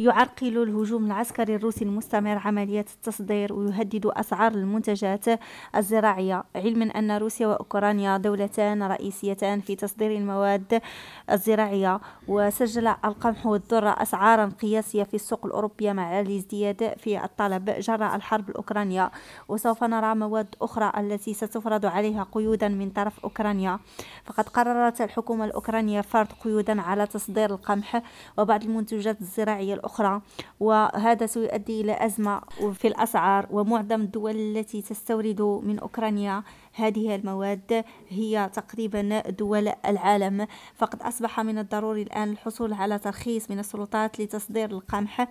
يعرقل الهجوم العسكري الروسي المستمر عمليات التصدير ويهدد أسعار المنتجات الزراعية علما أن روسيا وأوكرانيا دولتان رئيسيتان في تصدير المواد الزراعية وسجل القمح والذرة أسعارا قياسية في السوق الأوروبية مع الازدياد في الطلب جراء الحرب الأوكرانية وسوف نرى مواد أخرى التي ستفرض عليها قيودا من طرف أوكرانيا فقد قررت الحكومة الأوكرانية فرض قيودا على تصدير القمح وبعض المنتجات الزراعية الأخرى أخرى وهذا سيؤدي إلى أزمة في الأسعار ومعظم الدول التي تستورد من أوكرانيا هذه المواد هي تقريبا دول العالم فقد أصبح من الضروري الآن الحصول على ترخيص من السلطات لتصدير القمح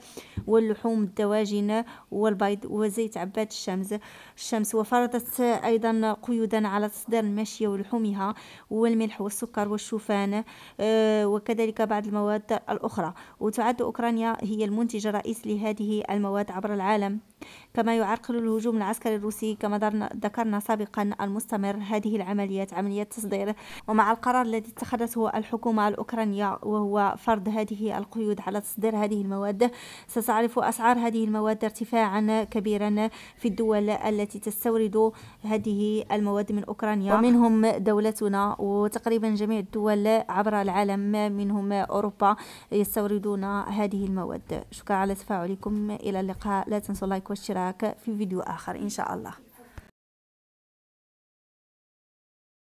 واللحوم الدواجن والبيض وزيت عباد الشمس الشمس وفرضت أيضا قيودا على تصدير الماشية ولحومها والملح والسكر والشوفان آه، وكذلك بعض المواد الأخرى وتعد أوكرانيا هي المنتج الرئيسي لهذه المواد عبر العالم كما يعرقل الهجوم العسكري الروسي كما ذكرنا سابقا المستمر هذه العمليات عملية تصدير ومع القرار الذي اتخذته الحكومة الأوكرانية وهو فرض هذه القيود على تصدير هذه المواد ستعرف أسعار هذه المواد ارتفاعا كبيرا في الدول التي تستورد هذه المواد من أوكرانيا ومنهم دولتنا وتقريبا جميع الدول عبر العالم منهم أوروبا يستوردون هذه المواد شكرا على تفاعلكم إلى اللقاء لا تنسوا لايك وشير والاشتراك في فيديو آخر إن شاء الله